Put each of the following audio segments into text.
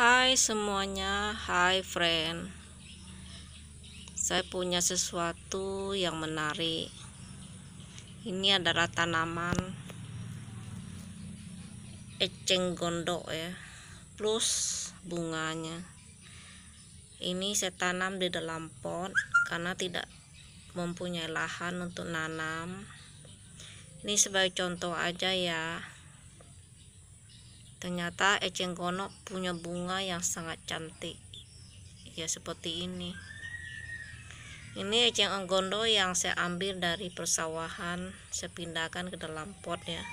Hai semuanya, hai friend. Saya punya sesuatu yang menarik. Ini adalah tanaman eceng gondok ya, plus bunganya. Ini saya tanam di dalam pot karena tidak mempunyai lahan untuk nanam. Ini sebagai contoh aja ya. Ternyata eceng gondok punya bunga yang sangat cantik. Ya seperti ini. Ini eceng gondok yang saya ambil dari persawahan, saya pindahkan ke dalam pot ya.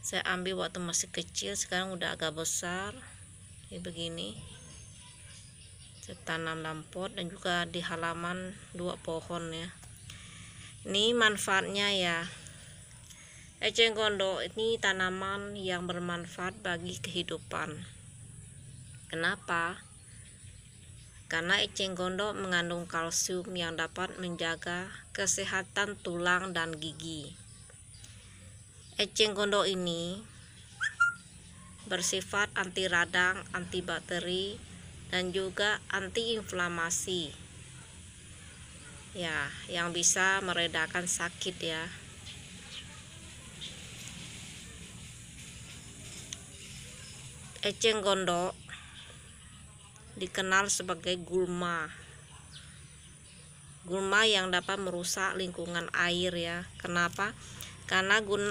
Saya ambil waktu masih kecil, sekarang udah agak besar. Ya begini. Saya tanam dalam pot dan juga di halaman dua pohon ya. Ini manfaatnya ya, Eceng gondok ini tanaman yang bermanfaat bagi kehidupan. Kenapa? Karena eceng gondok mengandung kalsium yang dapat menjaga kesehatan tulang dan gigi. Eceng gondok ini bersifat anti radang, antibakteri, dan juga antiinflamasi ya yang bisa meredakan sakit ya Eceng gondok dikenal sebagai gulma. Gulma yang dapat merusak lingkungan air ya. Kenapa? Karena gun,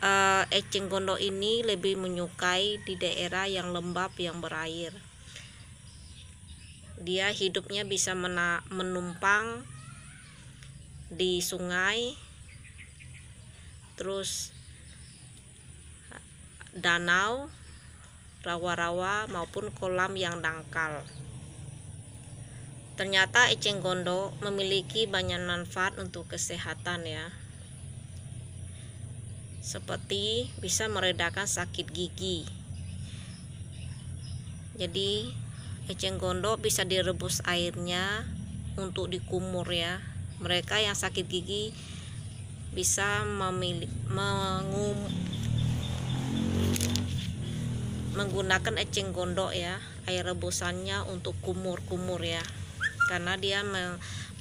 eh, eceng gondok ini lebih menyukai di daerah yang lembab yang berair. Dia hidupnya bisa mena, menumpang di sungai, terus danau rawa-rawa maupun kolam yang dangkal. Ternyata eceng gondok memiliki banyak manfaat untuk kesehatan ya. Seperti bisa meredakan sakit gigi. Jadi eceng gondok bisa direbus airnya untuk dikumur ya. Mereka yang sakit gigi bisa memilih mengum menggunakan eceng gondok ya air rebusannya untuk kumur-kumur ya karena dia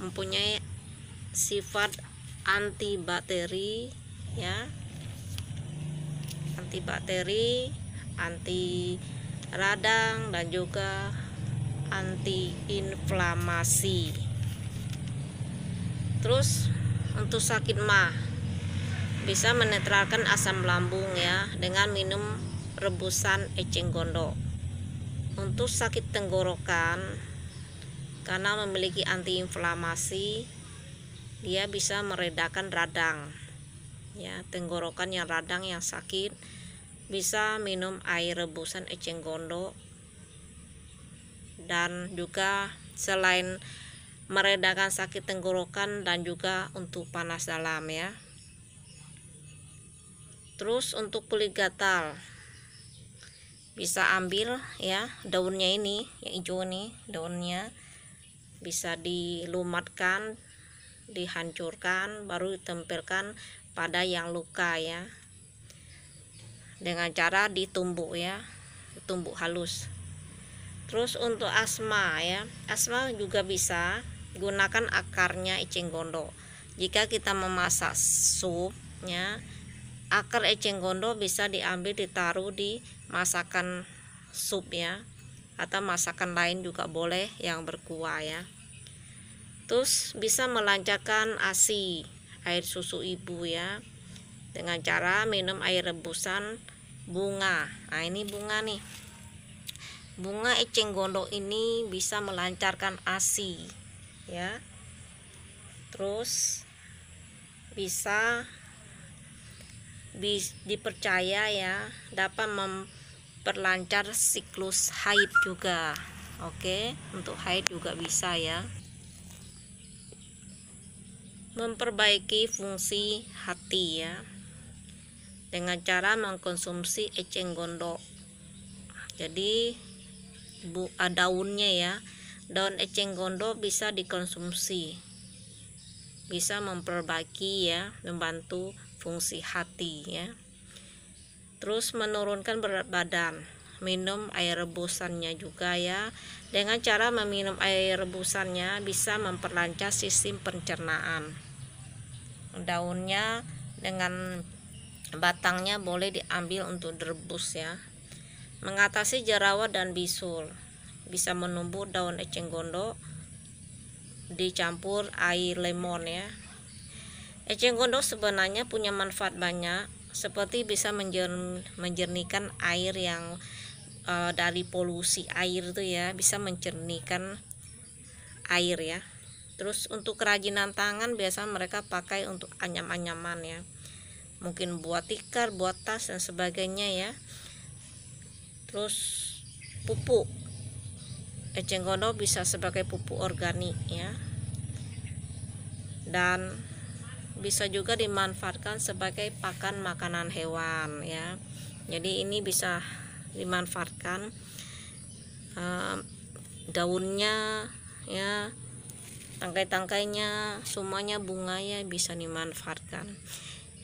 mempunyai sifat antibakteri ya antibakteri anti radang dan juga antiinflamasi terus untuk sakit mah bisa menetralkan asam lambung ya dengan minum rebusan eceng gondok untuk sakit tenggorokan karena memiliki antiinflamasi dia bisa meredakan radang ya tenggorokan yang radang yang sakit bisa minum air rebusan eceng gondok dan juga selain meredakan sakit tenggorokan dan juga untuk panas dalam ya terus untuk kulit gatal bisa ambil ya daunnya ini yang hijau nih daunnya bisa dilumatkan dihancurkan baru ditempelkan pada yang luka ya dengan cara ditumbuk ya ditumbuk halus terus untuk asma ya asma juga bisa gunakan akarnya eceng gondok jika kita memasak supnya akar eceng gondok bisa diambil ditaruh di masakan sup ya atau masakan lain juga boleh yang berkuah ya terus bisa melancarkan ASI air susu ibu ya dengan cara minum air rebusan bunga nah ini bunga nih bunga eceng gondok ini bisa melancarkan ASI ya terus bisa dipercaya ya dapat memperlancar siklus haid juga oke untuk haid juga bisa ya memperbaiki fungsi hati ya dengan cara mengkonsumsi eceng gondok jadi bu ah, daunnya ya daun eceng gondok bisa dikonsumsi bisa memperbaiki ya membantu fungsi hati ya terus menurunkan berat badan minum air rebusannya juga ya dengan cara meminum air rebusannya bisa memperlancar sistem pencernaan daunnya dengan batangnya boleh diambil untuk direbus ya mengatasi jerawat dan bisul bisa menumbuh daun eceng gondok dicampur air lemon ya Eceng gondok sebenarnya punya manfaat banyak, seperti bisa menjern, menjernihkan air yang e, dari polusi air itu ya, bisa mencernihkan air ya. Terus untuk kerajinan tangan biasa mereka pakai untuk anyam-anyaman ya. Mungkin buat tikar, buat tas dan sebagainya ya. Terus pupuk. Eceng gondok bisa sebagai pupuk organik ya. Dan bisa juga dimanfaatkan sebagai pakan makanan hewan ya jadi ini bisa dimanfaatkan uh, daunnya ya tangkai-tangkainya semuanya bunganya bisa dimanfaatkan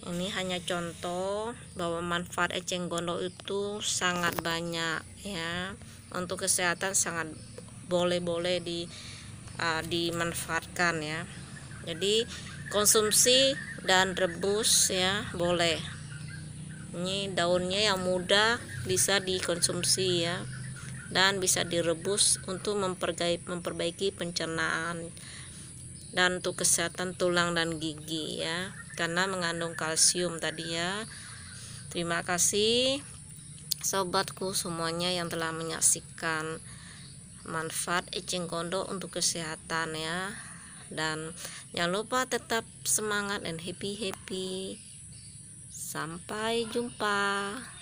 ini hanya contoh bahwa manfaat eceng gondok itu sangat banyak ya untuk kesehatan sangat boleh-boleh di uh, dimanfaatkan ya jadi konsumsi dan rebus ya boleh ini daunnya yang muda bisa dikonsumsi ya dan bisa direbus untuk memperbaiki, pencernaan dan untuk kesehatan tulang dan gigi ya karena mengandung kalsium tadi ya terima kasih sobatku semuanya yang telah menyaksikan manfaat eceng gondok untuk kesehatan ya dan jangan lupa tetap semangat and happy happy sampai jumpa